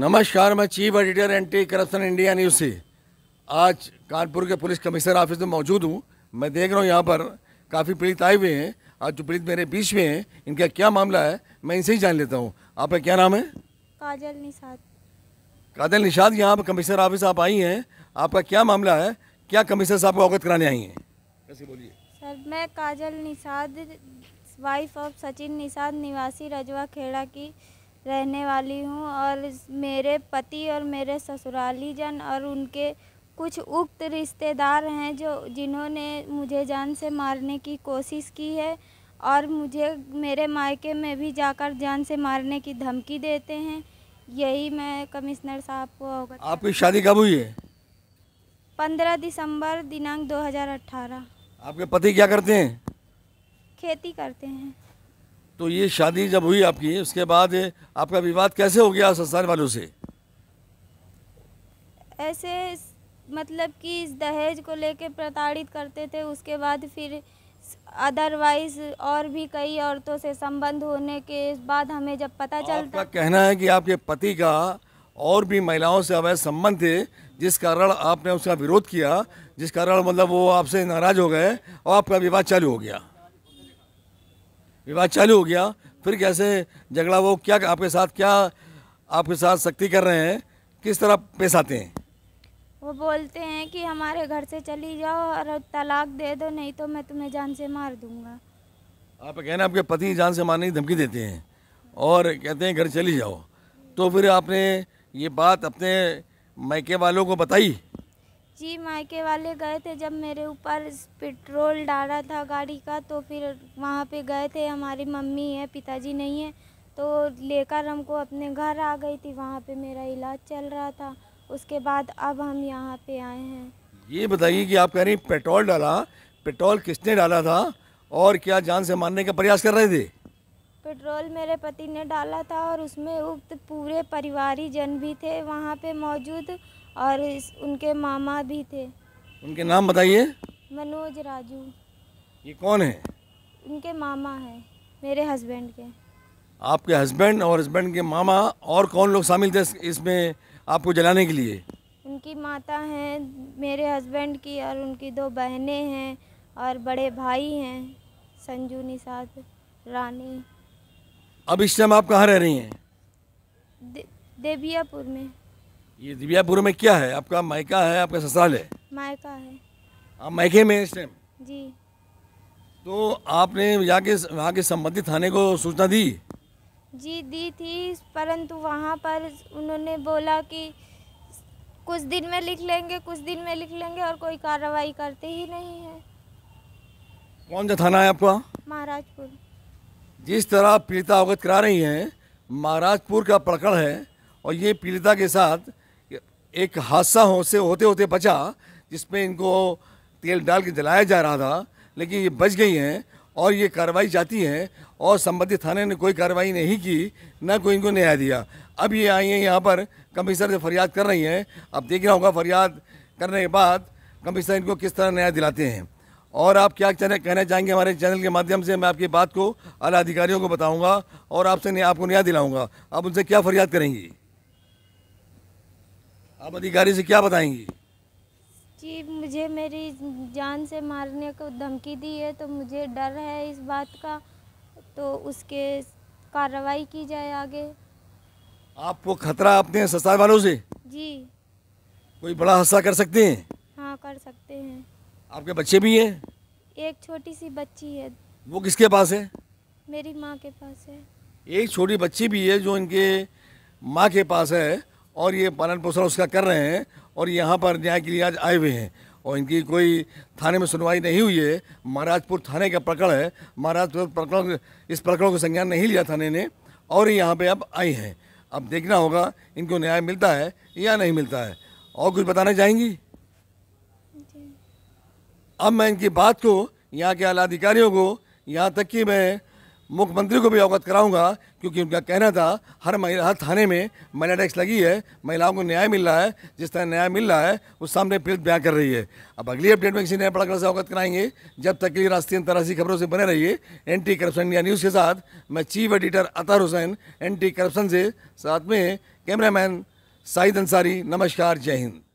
नमस्कार मैं chief editor anti corruption India news से आज कानपुर के पुलिस कमिश्नर ऑफिस में मौजूद हूँ मैं देख रहा हूँ यहाँ पर काफ़ी पीड़ित आए हुए हैं आज जो पीड़ित मेरे बीच में हैं इनका क्या मामला है मैं इनसे ही जान लेता हूँ आपका क्या नाम है काजल निषाद काजल निषाद यहाँ पर कमिश्नर ऑफिस आप आई हैं आपका क्या मामला है क्या कमिश्नर साहब को अवगत कराने आई हैं कैसे बोलिए सर मैं काजल निषाद वाइफ ऑफ सचिन निषाद निवासी रजवा खेड़ा की रहने वाली हूँ और मेरे पति और मेरे ससुराली जन और उनके कुछ उक्त रिश्तेदार हैं जो जिन्होंने मुझे जान से मारने की कोशिश की है और मुझे मेरे मायके में भी जाकर जान से मारने की धमकी देते हैं यही मैं कमिश्नर साहब को अवगत आपकी शादी कब हुई है पंद्रह दिसंबर दिनांक 2018 आपके पति क्या करते हैं खेती करते हैं तो ये शादी जब हुई आपकी उसके बाद आपका विवाद कैसे हो गया ससुराल वालों से ऐसे मतलब कि इस दहेज को लेके प्रताड़ित करते थे उसके बाद फिर अदरवाइज और भी कई औरतों से संबंध होने के बाद हमें जब पता चलता कहना है कि आपके पति का और भी महिलाओं से अवैध संबंध थे जिस कारण आपने उसका विरोध किया जिस कारण मतलब वो आपसे नाराज हो गए और आपका विवाद चालू हो गया विवाद चालू हो गया फिर कैसे झगड़ा वो क्या आपके साथ क्या आपके साथ सख्ती कर रहे हैं किस तरह पेश आते हैं वो बोलते हैं कि हमारे घर से चली जाओ और तलाक दे दो नहीं तो मैं तुम्हें जान से मार दूंगा आप कहना आपके पति जान से मारने की धमकी देते हैं और कहते हैं घर चली जाओ तो फिर आपने ये बात अपने मैके वालों को बताई जी मायके वाले गए थे जब मेरे ऊपर पेट्रोल डाला था गाड़ी का तो फिर वहाँ पे गए थे हमारी मम्मी है पिताजी नहीं है तो लेकर हमको अपने घर आ गई थी वहाँ पे मेरा इलाज चल रहा था उसके बाद अब हम यहाँ पे आए हैं ये बताइए कि आप कह रही पेट्रोल डाला पेट्रोल किसने डाला था और क्या जान से मारने का प्रयास कर रहे थे पेट्रोल मेरे पति ने डाला था और उसमें उक्त पूरे परिवारी जन भी थे वहाँ पे मौजूद और उनके मामा भी थे उनके नाम बताइए मनोज राजू ये कौन है उनके मामा हैं मेरे हस्बैंड के आपके हस्बैंड और हस्बैंड के मामा और कौन लोग शामिल थे इसमें आपको जलाने के लिए उनकी माता हैं मेरे हस्बैंड की और उनकी दो बहनें हैं और बड़े भाई हैं संजू निषाद रानी अब इस टाइम आप कहाँ रह रही हैं देवियापुर में ये देवियापुर में क्या है आपका मायका है आपका ससुराल है मायका है आप मायके में इस टाइम जी तो आपने यहाँ के वहाँ के संबंधित थाने को सूचना दी जी दी थी परंतु वहाँ पर उन्होंने बोला कि कुछ दिन में लिख लेंगे कुछ दिन में लिख लेंगे और कोई कार्रवाई करते ही नहीं है कौन सा थाना है आपका महाराजपुर जिस तरह पीड़िता अवगत करा रही हैं महाराजपुर का प्रकरण है और ये पीड़िता के साथ एक हादसा हो से होते होते बचा जिसमें इनको तेल डाल के जलाया जा रहा था लेकिन ये बच गई हैं और ये कार्रवाई जाती है और संबंधित थाने ने कोई कार्रवाई नहीं की ना कोई इनको न्याय दिया अब ये आई हैं यहाँ पर कमिश्नर से फरियाद कर रही हैं अब देखना होगा फरियाद करने के बाद कमिश्नर इनको किस तरह न्याय दिलाते हैं और आप क्या चैनल कहना चाहेंगे हमारे चैनल के माध्यम से मैं आपकी बात को आला अधिकारियों को बताऊंगा और आपसे आपको न्याय दिलाऊंगा आप उनसे क्या फरियाद करेंगी आप अधिकारी से क्या बताएंगी जी मुझे मेरी जान से मारने को धमकी दी है तो मुझे डर है इस बात का तो उसके कार्रवाई की जाए आगे आपको खतरा अपने ससुराल वालों से जी कोई बड़ा हादसा कर सकते हैं हाँ कर सकते हैं आपके बच्चे भी हैं एक छोटी सी बच्ची है वो किसके पास है मेरी माँ के पास है एक छोटी बच्ची भी है जो इनके माँ के पास है और ये पालन पोषण उसका कर रहे हैं और यहाँ पर न्याय के लिए आज आए हुए हैं और इनकी कोई थाने में सुनवाई नहीं हुई है महाराजपुर थाने का प्रकरण है महाराजपुर प्रकरण इस प्रकरण को संज्ञान नहीं लिया थाने ने और यहाँ पे अब आई हैं अब देखना होगा इनको न्याय मिलता है या नहीं मिलता है और कुछ बताना चाहेंगी अब मैं इनकी बात को यहाँ के आला अधिकारियों को यहाँ तक कि मैं मुख्यमंत्री को भी अवगत कराऊंगा क्योंकि उनका कहना था हर महिला हर थाने में महिला टैक्स लगी है महिलाओं को न्याय मिल रहा है जिस तरह न्याय मिल रहा है उस सामने पीड़ित बयान कर रही है अब अगली अपडेट में किसी नए पड़ाकर से अवगत कराएंगे जब तक के लिए राष्ट्रीय अंतर्राष्ट्रीय खबरों से बने रहिए एंटी करप्शन इंडिया न्यूज़ के साथ मैं chief editor Atar Hussain anti corruption से साथ में कैमरामैन साहिद अंसारी नमस्कार जय हिंद